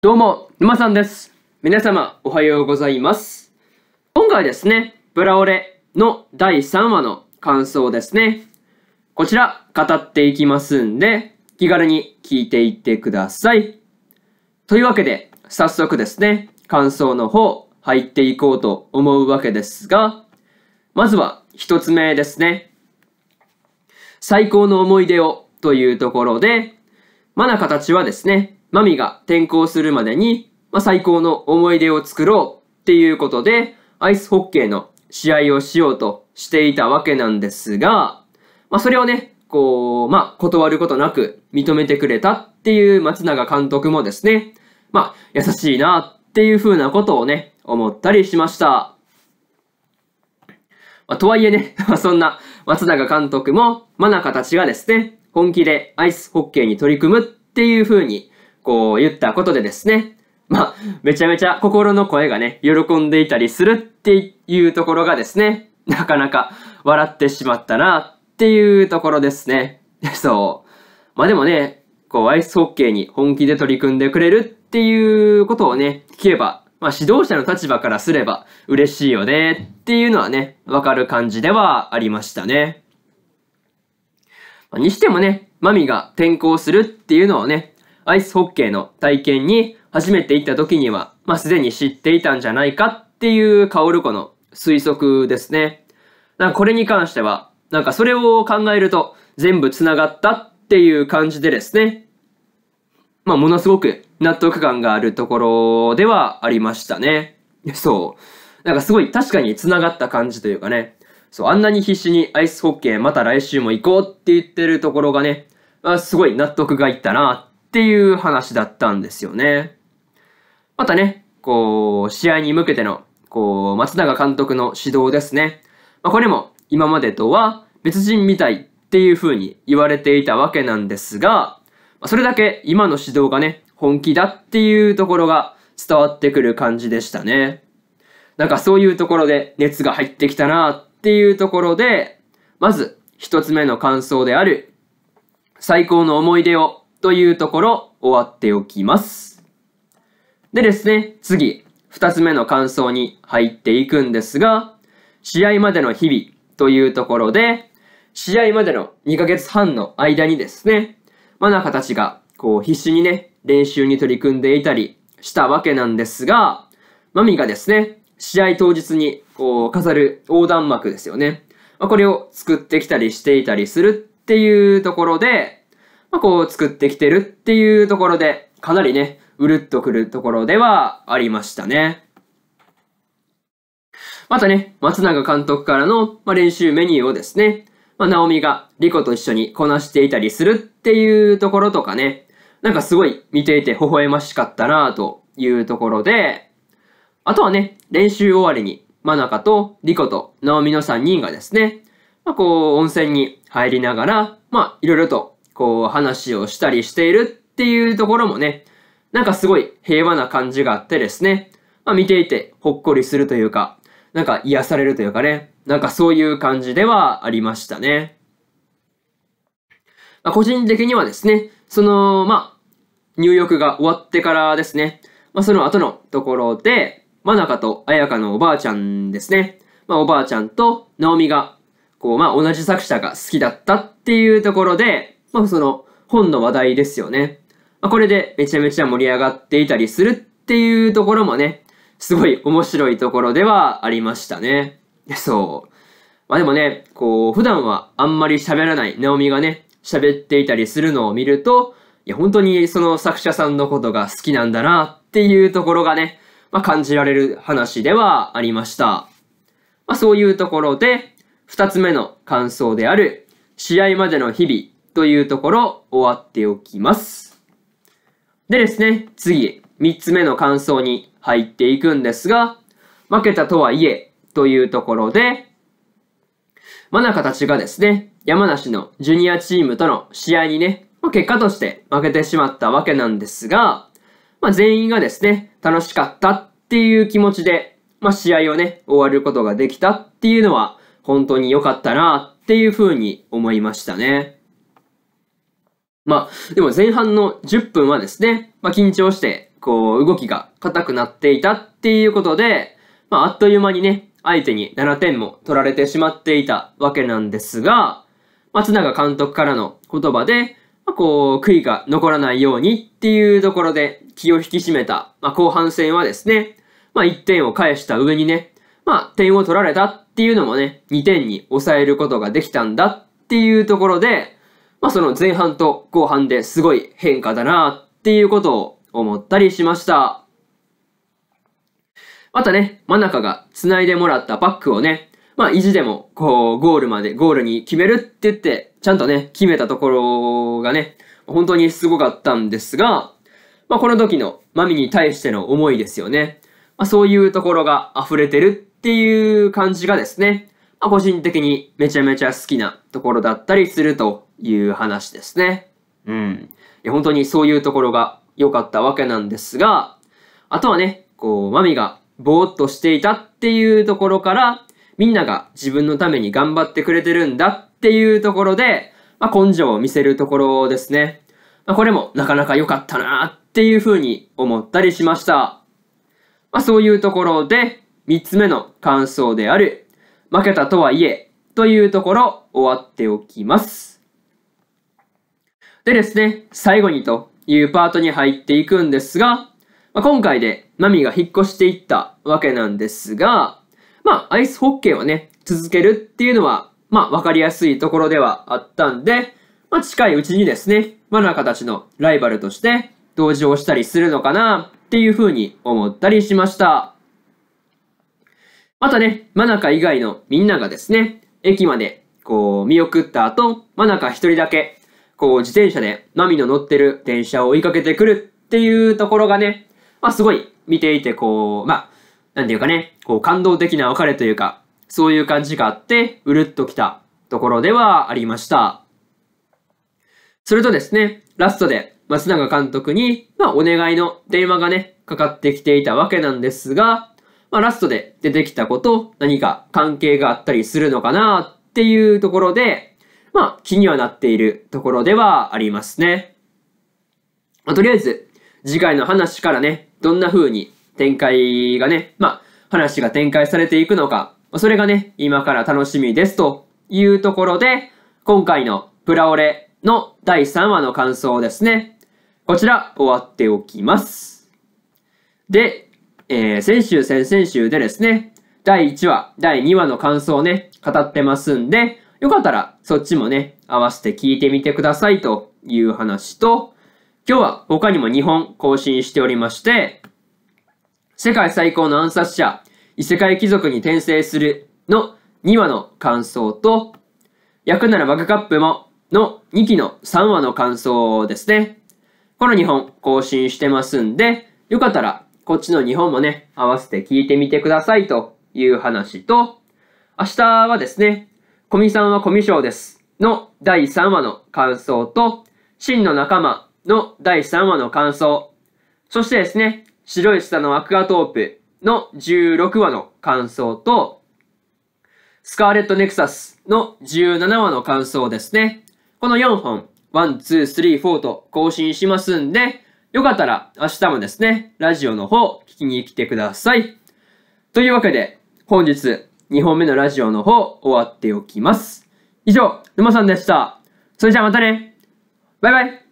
どうも、沼さんです。皆様、おはようございます。今回ですね、ブラオレの第3話の感想ですね。こちら、語っていきますんで、気軽に聞いていってください。というわけで、早速ですね、感想の方、入っていこうと思うわけですが、まずは、一つ目ですね。最高の思い出をというところで、マナカたちはですね、マミが転校するまでに、まあ、最高の思い出を作ろうっていうことで、アイスホッケーの試合をしようとしていたわけなんですが、まあ、それをね、こう、まあ、断ることなく認めてくれたっていう松永監督もですね、まあ、優しいなっていうふうなことをね、思ったりしました。まあ、とはいえね、そんな松永監督も、真中たちがですね、本気でアイスホッケーに取り組むっていうふうにこう言ったことでですね、まあ、めちゃめちゃ心の声がね、喜んでいたりするっていうところがですね、なかなか笑ってしまったなっていうところですね。そう。まあでもね、こう、アイスホッケーに本気で取り組んでくれるっていうことをね、聞けば、まあ指導者の立場からすれば嬉しいよねっていうのはね、わかる感じではありましたね。まあ、にしてもね、マミが転校するっていうのをね、アイスホッケーの体験に初めて行った時には、まあ、すでに知っていたんじゃないかっていうカオル湖の推測ですね。なんかこれに関しては、なんかそれを考えると全部繋がったっていう感じでですね。まあ、ものすごく納得感があるところではありましたね。そう。なんかすごい確かに繋がった感じというかね。そう、あんなに必死にアイスホッケーまた来週も行こうって言ってるところがね、まあ、すごい納得がいったなっていう話だったんですよね。またね、こう、試合に向けての、こう、松永監督の指導ですね。まあ、これも今までとは別人みたいっていう風に言われていたわけなんですが、まあ、それだけ今の指導がね、本気だっていうところが伝わってくる感じでしたね。なんかそういうところで熱が入ってきたなっていうところで、まず一つ目の感想である、最高の思い出をというところ終わっておきます。でですね、次、2つ目の感想に入っていくんですが、試合までの日々というところで、試合までの2ヶ月半の間にですね、マナカたちがこう必死にね、練習に取り組んでいたりしたわけなんですが、マミがですね、試合当日にこう飾る横断幕ですよね。まあ、これを作ってきたりしていたりするっていうところで、まあ、こう作ってきてるっていうところで、かなりね、うるっとくるところではありましたね。またね、松永監督からの、まあ、練習メニューをですね、まあ、ナオミがリコと一緒にこなしていたりするっていうところとかね、なんかすごい見ていて微笑ましかったなというところで、あとはね、練習終わりに、マナカとリコとナオミの3人がですね、まあ、こう、温泉に入りながら、まあ、いろいろとこう話をしたりしているっていうところもね、なんかすごい平和な感じがあってですね、まあ見ていてほっこりするというか、なんか癒されるというかね、なんかそういう感じではありましたね。まあ、個人的にはですね、その、まあ、入浴が終わってからですね、まあ、その後のところで、真中と綾香のおばあちゃんですね、まあ、おばあちゃんと直美が、こう、まあ、同じ作者が好きだったっていうところで、まあその本の話題ですよね。まあ、これでめちゃめちゃ盛り上がっていたりするっていうところもね、すごい面白いところではありましたね。そう。まあでもね、こう、普段はあんまり喋らないナオミがね、喋っていたりするのを見ると、いや、本当にその作者さんのことが好きなんだなっていうところがね、まあ感じられる話ではありました。まあそういうところで、二つ目の感想である、試合までの日々というところ終わっておきます。でですね、次、3つ目の感想に入っていくんですが、負けたとはいえというところで、真中たちがですね、山梨のジュニアチームとの試合にね、まあ、結果として負けてしまったわけなんですが、まあ、全員がですね、楽しかったっていう気持ちで、まあ、試合をね、終わることができたっていうのは、本当に良かったなっていうふうに思いましたね。まあ、でも前半の10分はですね、まあ、緊張して、こう、動きが硬くなっていたっていうことで、まあ、あっという間にね、相手に7点も取られてしまっていたわけなんですが、松永監督からの言葉で、まあ、こう、悔いが残らないようにっていうところで気を引き締めた、まあ、後半戦はですね、まあ、1点を返した上にね、まあ、点を取られたっていうのもね、2点に抑えることができたんだっていうところで、まあその前半と後半ですごい変化だなっていうことを思ったりしました。またね、真中が繋いでもらったバックをね、まあ意地でもこうゴールまで、ゴールに決めるって言って、ちゃんとね、決めたところがね、本当にすごかったんですが、まあこの時のマミに対しての思いですよね。まあそういうところが溢れてるっていう感じがですね、まあ、個人的にめちゃめちゃ好きなところだったりするという話ですね。うん。いや本当にそういうところが良かったわけなんですが、あとはね、こう、マミがぼーっとしていたっていうところから、みんなが自分のために頑張ってくれてるんだっていうところで、まあ、根性を見せるところですね。まあ、これもなかなか良かったなっていうふうに思ったりしました。まあ、そういうところで、3つ目の感想である、負けたとはいえ、というところ終わっておきます。でですね、最後にというパートに入っていくんですが、まあ、今回でマミが引っ越していったわけなんですが、まあ、アイスホッケーをね、続けるっていうのは、まあ、わかりやすいところではあったんで、まあ、近いうちにですね、マナカたちのライバルとして同情したりするのかなっていうふうに思ったりしました。あとね、真中以外のみんながですね、駅までこう見送った後、真中一人だけ、こう自転車でマミの乗ってる電車を追いかけてくるっていうところがね、まあすごい見ていてこう、まあ、なんていうかね、こう感動的な別れというか、そういう感じがあって、うるっときたところではありました。それとですね、ラストで松永監督に、まあ、お願いの電話がね、かかってきていたわけなんですが、まあ、ラストで出てきたこと何か関係があったりするのかなっていうところで、まあ、気にはなっているところではありますね。まあ、とりあえず、次回の話からね、どんな風に展開がね、まあ、話が展開されていくのか、それがね、今から楽しみですというところで、今回のプラオレの第3話の感想ですね。こちら、終わっておきます。で、えー、先週、先々週でですね、第1話、第2話の感想をね、語ってますんで、よかったらそっちもね、合わせて聞いてみてくださいという話と、今日は他にも2本更新しておりまして、世界最高の暗殺者、異世界貴族に転生するの2話の感想と、役ならバグカップもの2期の3話の感想ですね。この2本更新してますんで、よかったらこっちの日本もね、合わせて聞いてみてくださいという話と、明日はですね、コミさんはコミショです。の第3話の感想と、真の仲間の第3話の感想、そしてですね、白い下のアクアトープの16話の感想と、スカーレットネクサスの17話の感想ですね。この4本、1、2、3、4と更新しますんで、よかったら明日もですね、ラジオの方聞きに来てください。というわけで、本日2本目のラジオの方終わっておきます。以上、沼さんでした。それじゃあまたね。バイバイ。